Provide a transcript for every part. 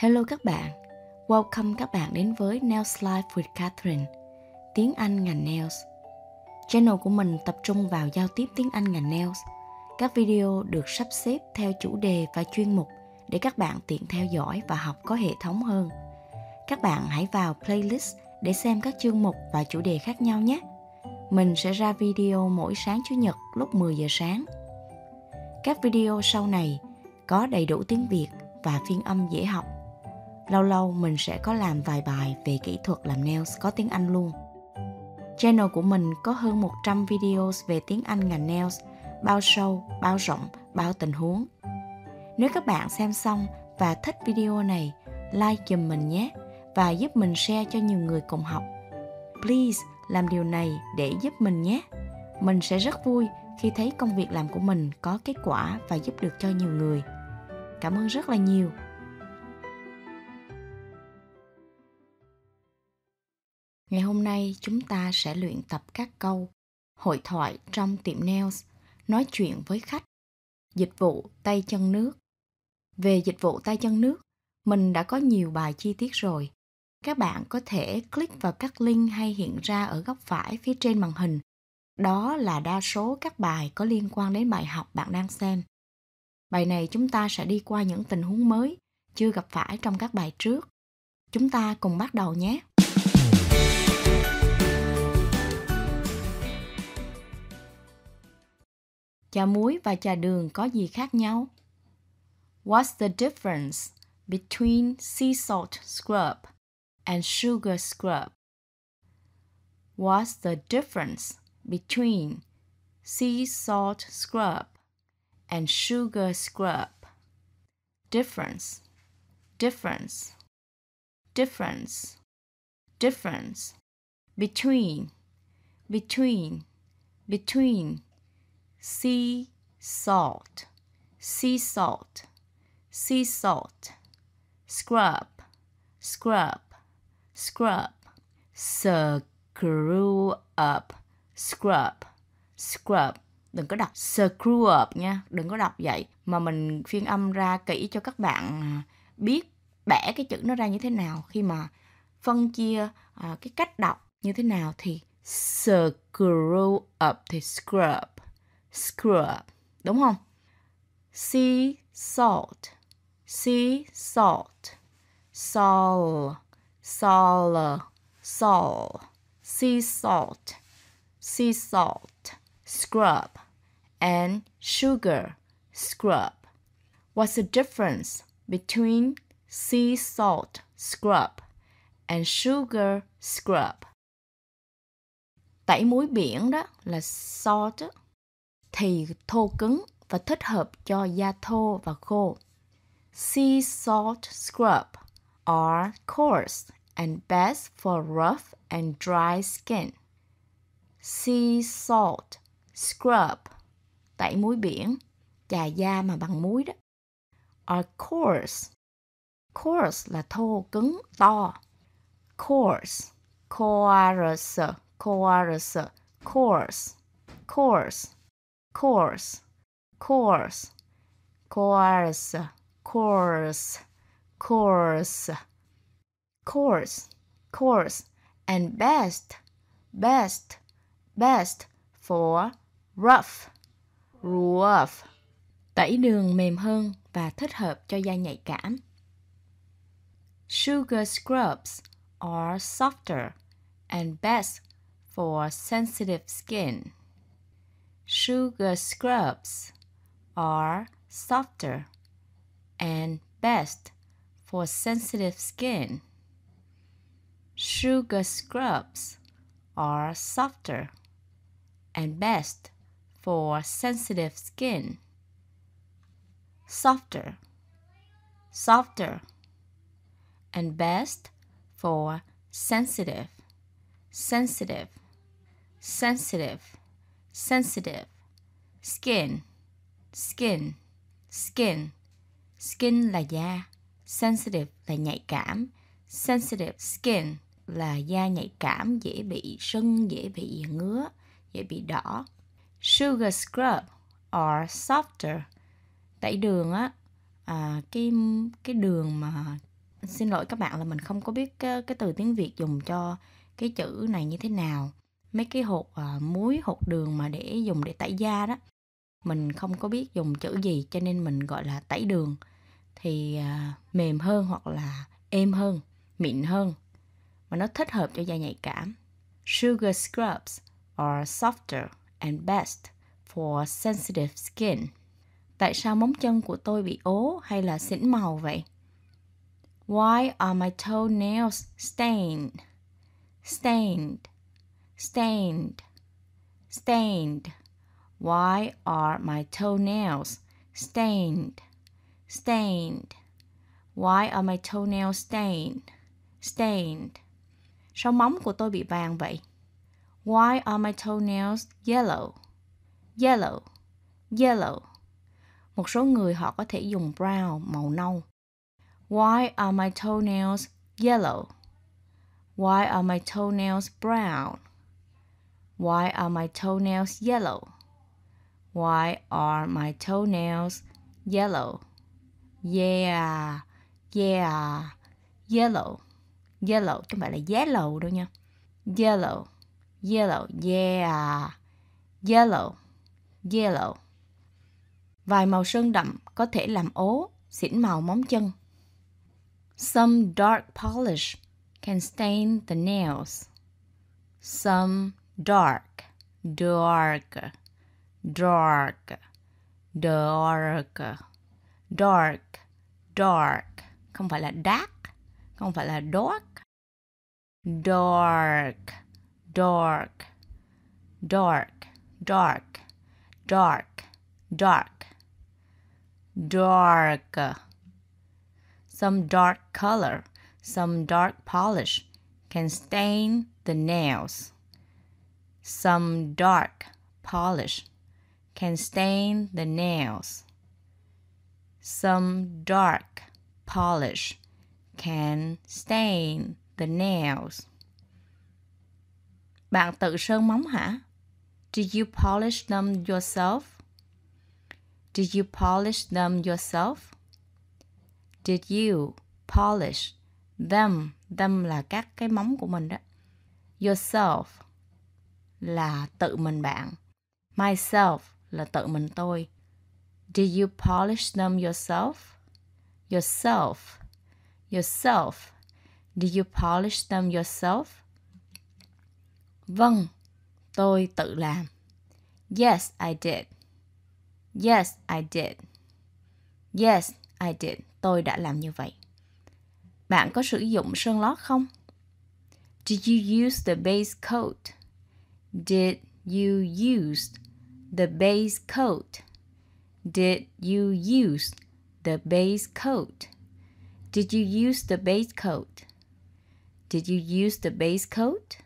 Hello các bạn, welcome các bạn đến với Nails Life with Catherine, tiếng Anh ngành nails. Channel của mình tập trung vào giao tiếp tiếng Anh ngành nails. Các video được sắp xếp theo chủ đề và chuyên mục để các bạn tiện theo dõi và học có hệ thống hơn. Các bạn hãy vào playlist để xem các chương mục và chủ đề khác nhau nhé. Mình sẽ ra video mỗi sáng Chủ nhật lúc 10 giờ sáng. Các video sau này có đầy đủ tiếng Việt và phiên âm dễ học lâu lâu mình sẽ có làm vài bài về kỹ thuật làm nails có tiếng Anh luôn. Channel của mình có hơn 100 video về tiếng Anh ngành nails, bao sâu, bao rộng, bao tình huống. Nếu các bạn xem xong và thích video này, like giùm mình nhé và giúp mình share cho nhiều người cùng học. Please làm điều này để giúp mình nhé. Mình sẽ rất vui khi thấy công việc làm của mình có kết quả và giúp được cho nhiều người. Cảm ơn rất là nhiều Ngày hôm nay chúng ta sẽ luyện tập các câu hội thoại trong tiệm nails, nói chuyện với khách, dịch vụ tay chân nước. Về dịch vụ tay chân nước, mình đã có nhiều bài chi tiết rồi. Các bạn có thể click vào các link hay hiện ra ở góc phải phía trên màn hình. Đó là đa số các bài có liên quan đến bài học bạn đang xem. Bài này chúng ta sẽ đi qua những tình huống mới chưa gặp phải trong các bài trước. Chúng ta cùng bắt đầu nhé. Trà muối và trà đường có gì khác nhau? What's the difference between sea salt scrub and sugar scrub? What's the difference between sea salt scrub and sugar scrub? Difference, difference, difference, difference, between, between, between. sea salt, sea salt, sea salt, scrub, scrub, scrub, screw up, scrub, scrub. Đừng có đọc screw up nha, đừng có đọc vậy. Mà mình phiên âm ra kỹ cho các bạn à, biết bẻ cái chữ nó ra như thế nào khi mà phân chia à, cái cách đọc như thế nào thì screw up thì scrub scrub đúng không? Sea salt, sea salt, sol, sol, sol, sea salt, sea salt, scrub, and sugar, scrub. What's the difference between sea salt scrub and sugar scrub? Tẩy muối biển đó là salt thì thô cứng và thích hợp cho da thô và khô. Sea salt scrub are coarse and best for rough and dry skin. Sea salt scrub tẩy muối biển, chà da mà bằng muối đó. Are coarse. Coarse là thô, cứng, to. Coarse. Coarse. Coarse. Coarse. Coarse. coarse course, course, course, course, course, course, course, and best, best, best for rough, rough. Tẩy đường mềm hơn và thích hợp cho da nhạy cảm. Sugar scrubs are softer and best for sensitive skin. sugar scrubs are softer and best for sensitive skin. Sugar scrubs are softer and best for sensitive skin. Softer, softer, and best for sensitive, sensitive, sensitive. sensitive, skin, skin, skin. Skin là da, sensitive là nhạy cảm, sensitive skin là da nhạy cảm dễ bị sưng, dễ bị ngứa, dễ bị đỏ. Sugar scrub or softer. Tẩy đường á, à, cái cái đường mà xin lỗi các bạn là mình không có biết cái, cái từ tiếng Việt dùng cho cái chữ này như thế nào mấy cái hột uh, muối hột đường mà để dùng để tẩy da đó mình không có biết dùng chữ gì cho nên mình gọi là tẩy đường thì uh, mềm hơn hoặc là êm hơn mịn hơn và nó thích hợp cho da nhạy cảm sugar scrubs are softer and best for sensitive skin tại sao móng chân của tôi bị ố hay là xỉn màu vậy why are my toenails stained stained stained, stained. Why are my toenails stained, stained? Why are my toenails stained, stained? Sao móng của tôi bị vàng vậy? Why are my toenails yellow, yellow, yellow? Một số người họ có thể dùng brown, màu nâu. Why are my toenails yellow? Why are my toenails brown? Why are my toenails yellow? Why are my toenails yellow? Yeah, yeah, yellow. Yellow, chứ không phải là yellow đâu nha. Yellow, yellow, yeah, yellow, yellow. Vài màu sơn đậm có thể làm ố, xỉn màu móng chân. Some dark polish can stain the nails. Some dark, dark, dark, dark, dark, dark. Không phải là dark, không phải là dark. Dark, dark, dark, dark, dark, dark, dark. Some dark color, some dark polish can stain the nails. Some dark polish can stain the nails. Some dark polish can stain the nails. Bạn tự sơn móng hả? Did you polish them yourself? Did you polish them yourself? Did you polish them? Them là các cái móng của mình đó. Yourself là tự mình bạn. Myself là tự mình tôi. Do you polish them yourself? Yourself. Yourself. Do you polish them yourself? Vâng, tôi tự làm. Yes, I did. Yes, I did. Yes, I did. Tôi đã làm như vậy. Bạn có sử dụng sơn lót không? Do you use the base coat? Did you use the base coat? Did you use the base coat? Did you use the base coat? Did you use the base coat?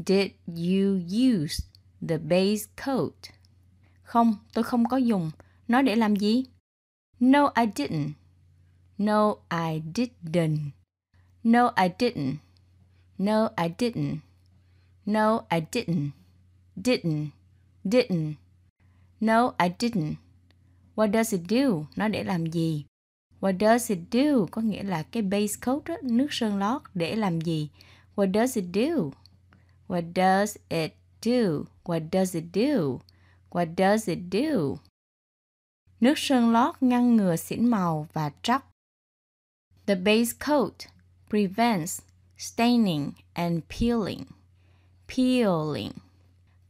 Did you use the base coat? Không, tôi không có dùng. Nó để làm gì? No, I didn't. No, I didn't. No, I didn't. No, I didn't. No, I didn't. Didn't. Didn't. No, I didn't. What does it do? Nó để làm gì? What does it do? Có nghĩa là cái base coat đó, nước sơn lót để làm gì? What does it do? What does it do? What does it do? What does it do? Nước sơn lót ngăn ngừa xỉn màu và tróc. The base coat prevents staining and peeling peeling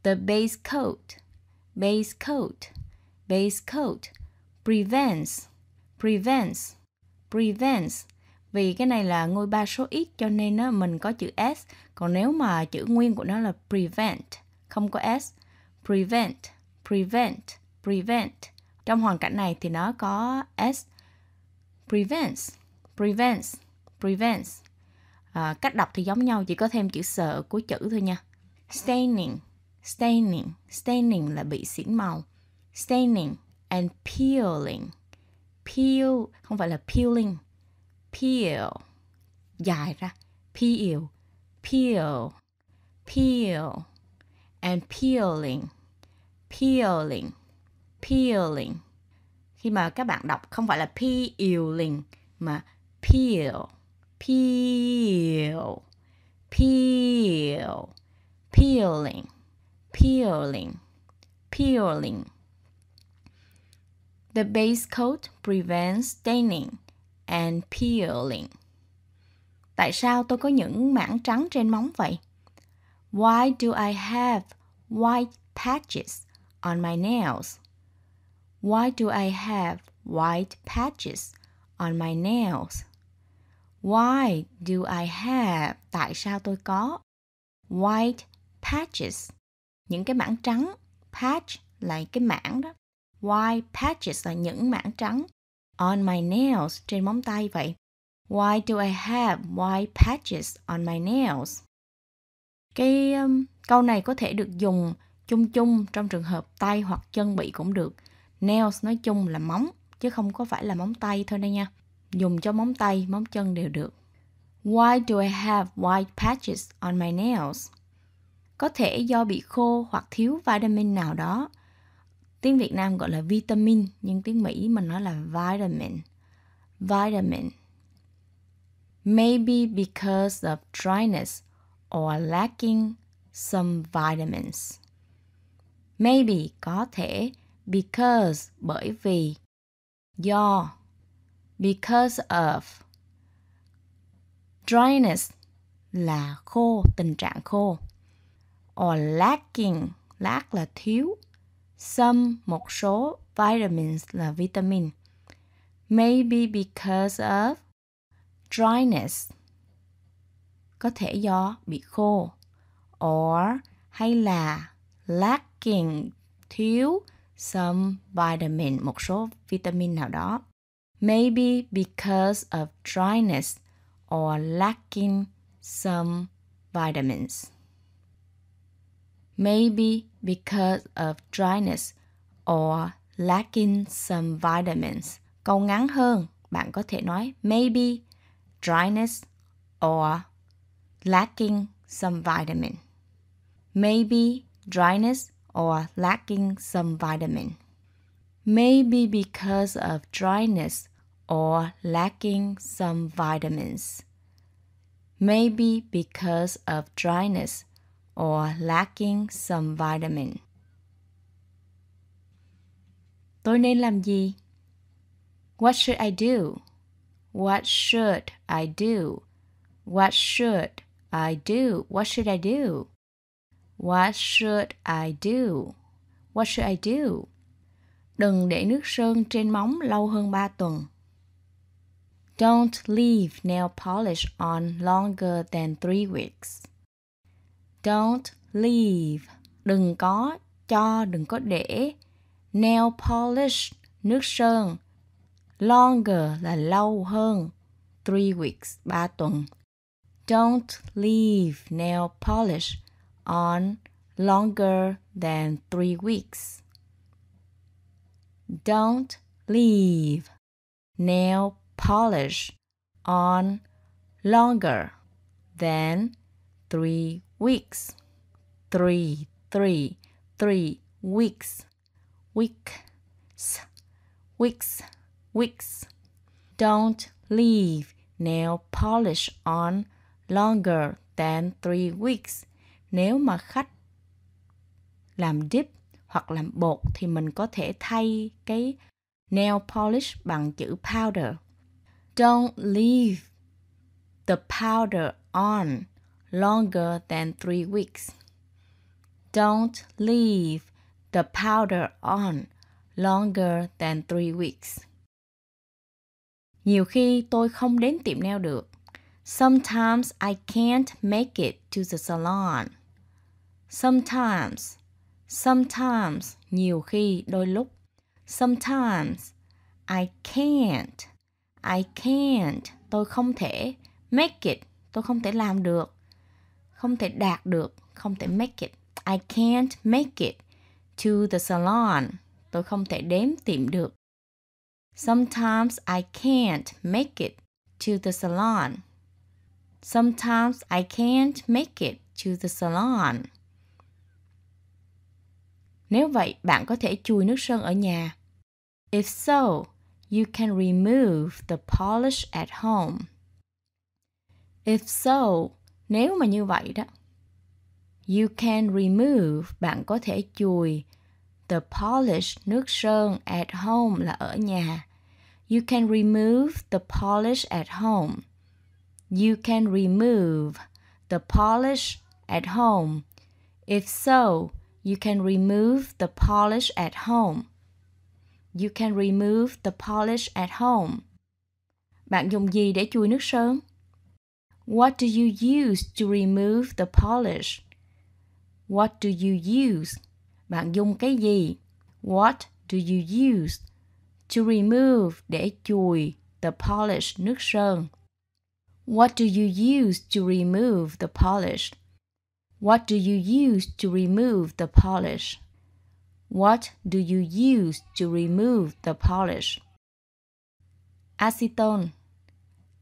the base coat base coat base coat prevents prevents prevents vì cái này là ngôi ba số ít cho nên nó mình có chữ s còn nếu mà chữ nguyên của nó là prevent không có s prevent prevent prevent trong hoàn cảnh này thì nó có s prevents prevents prevents à, cách đọc thì giống nhau chỉ có thêm chữ sợ cuối chữ thôi nha Staining, staining, staining là bị xỉn màu. Staining and peeling. Peel, không phải là peeling. Peel, dài ra. Peel, peel, peel. And peeling, peeling, peeling. Khi mà các bạn đọc không phải là peeling mà peel, peel, peel peeling, peeling, peeling. The base coat prevents staining and peeling. Tại sao tôi có những mảng trắng trên móng vậy? Why do I have white patches on my nails? Why do I have white patches on my nails? Why do I have? Tại sao tôi có white patches, những cái mảng trắng. Patch là cái mảng đó. Why patches là những mảng trắng. On my nails, trên móng tay vậy. Why do I have white patches on my nails? Cái um, câu này có thể được dùng chung chung trong trường hợp tay hoặc chân bị cũng được. Nails nói chung là móng, chứ không có phải là móng tay thôi đây nha. Dùng cho móng tay, móng chân đều được. Why do I have white patches on my nails? có thể do bị khô hoặc thiếu vitamin nào đó. Tiếng Việt Nam gọi là vitamin, nhưng tiếng Mỹ mình nói là vitamin. Vitamin. Maybe because of dryness or lacking some vitamins. Maybe có thể because bởi vì do because of dryness là khô, tình trạng khô or lacking, lack là thiếu, some một số, vitamins là vitamin. Maybe because of dryness, có thể do bị khô, or hay là lacking, thiếu some vitamin, một số vitamin nào đó. Maybe because of dryness or lacking some vitamins. maybe because of dryness or lacking some vitamins. Câu ngắn hơn, bạn có thể nói maybe dryness or lacking some vitamin. Maybe dryness or lacking some vitamin. Maybe because of dryness or lacking some vitamins. Maybe because of dryness or lacking some vitamin. Tôi nên làm gì? What should I do? What should I do? What should I do? What should I do? What should I do? What should I do? Đừng để nước sơn trên móng lâu hơn 3 tuần. Don't leave nail polish on longer than 3 weeks. Don't leave. Đừng có cho, đừng có để. Nail polish, nước sơn. Longer là lâu hơn. Three weeks, ba tuần. Don't leave nail polish on longer than three weeks. Don't leave nail polish on longer than three weeks three three three weeks weeks weeks weeks don't leave nail polish on longer than three weeks nếu mà khách làm dip hoặc làm bột thì mình có thể thay cái nail polish bằng chữ powder don't leave the powder on longer than three weeks. Don't leave the powder on longer than three weeks. Nhiều khi tôi không đến tiệm nail được. Sometimes I can't make it to the salon. Sometimes, sometimes, nhiều khi, đôi lúc. Sometimes, I can't, I can't, tôi không thể. Make it, tôi không thể làm được không thể đạt được không thể make it I can't make it to the salon tôi không thể đến tiệm được Sometimes I can't make it to the salon Sometimes I can't make it to the salon. Nếu vậy, bạn có thể chùi nước sơn ở nhà. If so, you can remove the polish at home. If so, nếu mà như vậy đó, you can remove, bạn có thể chùi the polish nước sơn at home là ở nhà. You can remove the polish at home. You can remove the polish at home. If so, you can remove the polish at home. You can remove the polish at home. Bạn dùng gì để chùi nước sơn? What do you use to remove the polish? What do you use? Bạn dùng cái gì? What do you use? To remove để chùi the polish nước sơn. What do you use to remove the polish? What do you use to remove the polish? What do you use to remove the polish? Acetone.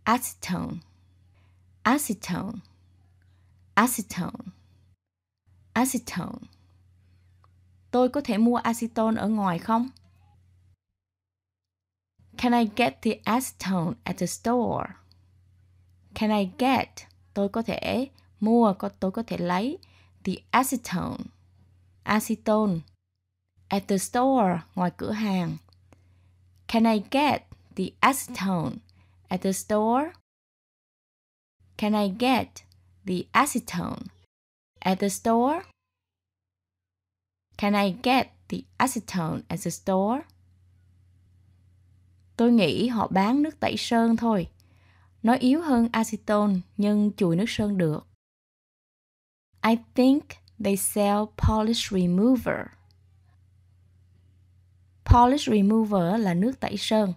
Acetone. acetone, acetone, acetone. Tôi có thể mua acetone ở ngoài không? Can I get the acetone at the store? Can I get? Tôi có thể mua, có tôi có thể lấy the acetone, acetone at the store, ngoài cửa hàng. Can I get the acetone at the store? Can I get the acetone at the store? Can I get the acetone at the store? Tôi nghĩ họ bán nước tẩy sơn thôi. Nó yếu hơn acetone nhưng chùi nước sơn được. I think they sell polish remover. Polish remover là nước tẩy sơn.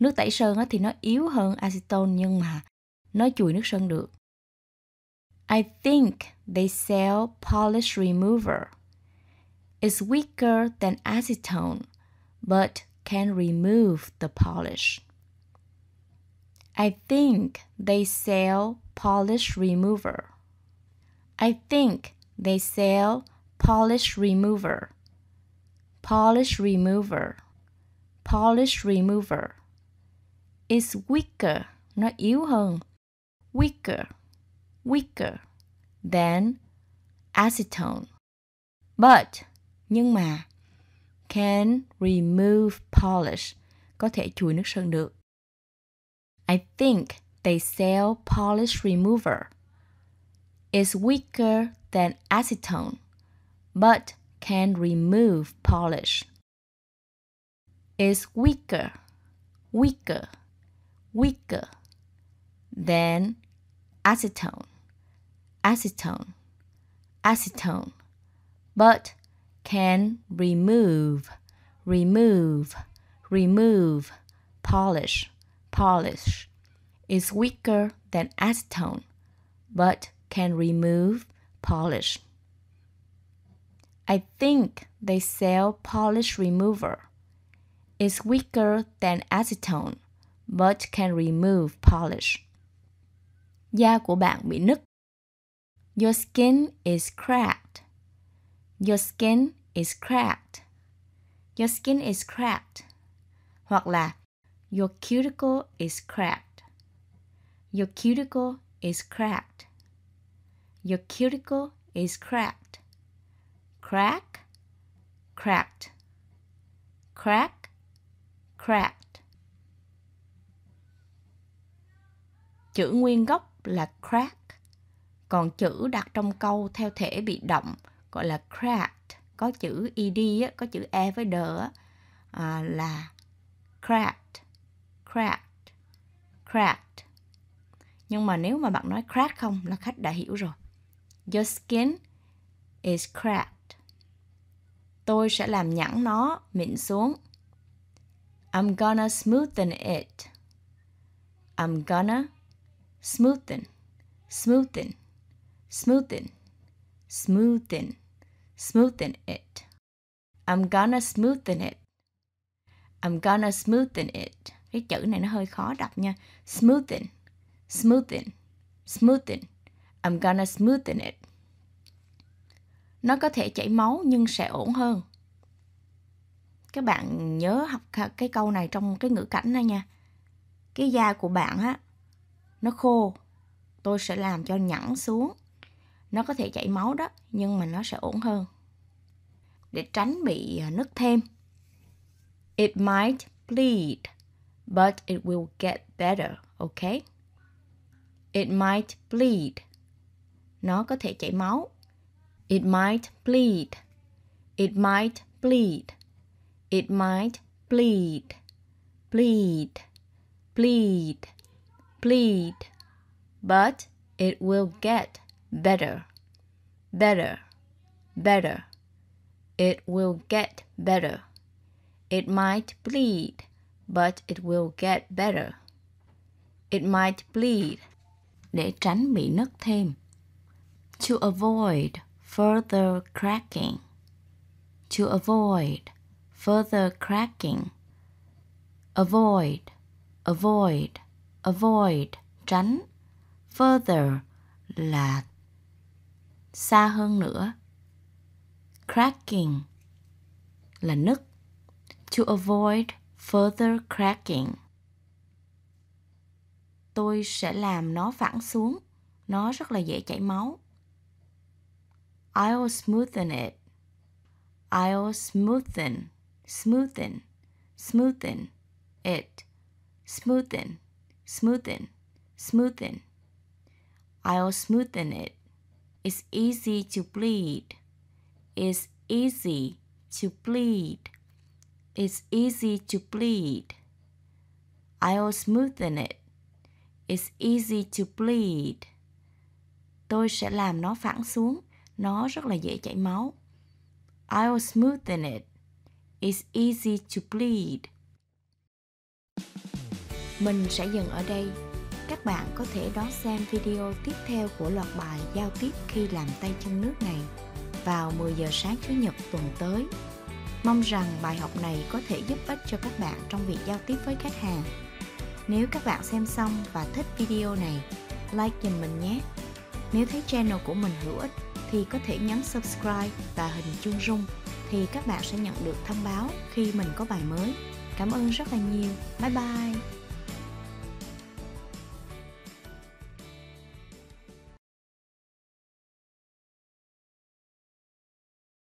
Nước tẩy sơn thì nó yếu hơn acetone nhưng mà nó chùi nước sơn được. I think they sell polish remover. It's weaker than acetone, but can remove the polish. I think they sell polish remover. I think they sell polish remover. Polish remover. Polish remover. It's weaker. Nó yếu hơn weaker, weaker than acetone. But, nhưng mà, can remove polish, có thể chùi nước sơn được. I think they sell polish remover. It's weaker than acetone, but can remove polish. It's weaker, weaker, weaker than acetone, acetone, acetone, but can remove, remove, remove, polish, polish. Is weaker than acetone, but can remove polish. I think they sell polish remover. It's weaker than acetone, but can remove polish. Da của bạn bị nứt. Your skin is cracked. Your skin is cracked. Your skin is cracked. Hoặc là Your cuticle is cracked. Your cuticle is cracked. Your cuticle is cracked. Crack, cracked. Crack, cracked. Chữ nguyên gốc là crack. Còn chữ đặt trong câu theo thể bị động gọi là cracked, có chữ ed, có chữ e với d à, là cracked, cracked, cracked. Nhưng mà nếu mà bạn nói crack không là khách đã hiểu rồi. Your skin is cracked. Tôi sẽ làm nhẵn nó, mịn xuống. I'm gonna smoothen it. I'm gonna smoothen, smoothen, smoothen, smoothen, smoothen it. I'm gonna smoothen it. I'm gonna smoothen it. Cái chữ này nó hơi khó đọc nha. Smoothen, smoothen, smoothen. I'm gonna smoothen it. Nó có thể chảy máu nhưng sẽ ổn hơn. Các bạn nhớ học cái câu này trong cái ngữ cảnh này nha. Cái da của bạn á nó khô tôi sẽ làm cho nhẵn xuống nó có thể chảy máu đó nhưng mà nó sẽ ổn hơn để tránh bị à, nứt thêm it might bleed but it will get better okay it might bleed nó có thể chảy máu it might bleed it might bleed it might bleed bleed bleed, bleed. bleed, but it will get better, better, better. It will get better. It might bleed, but it will get better. It might bleed. Để tránh bị nứt thêm. To avoid further cracking. To avoid further cracking. Avoid, avoid. avoid tránh further là xa hơn nữa cracking là nứt to avoid further cracking tôi sẽ làm nó phẳng xuống nó rất là dễ chảy máu I'll smoothen it I'll smoothen smoothen smoothen it smoothen smoothen, smoothen. I'll smoothen it. It's easy to bleed. It's easy to bleed. It's easy to bleed. I'll smoothen it. It's easy to bleed. Tôi sẽ làm nó phẳng xuống. Nó rất là dễ chảy máu. I'll smoothen it. It's easy to bleed. Mình sẽ dừng ở đây. Các bạn có thể đón xem video tiếp theo của loạt bài giao tiếp khi làm tay chân nước này vào 10 giờ sáng Chủ nhật tuần tới. Mong rằng bài học này có thể giúp ích cho các bạn trong việc giao tiếp với khách hàng. Nếu các bạn xem xong và thích video này, like giùm mình nhé. Nếu thấy channel của mình hữu ích thì có thể nhấn subscribe và hình chuông rung thì các bạn sẽ nhận được thông báo khi mình có bài mới. Cảm ơn rất là nhiều. Bye bye.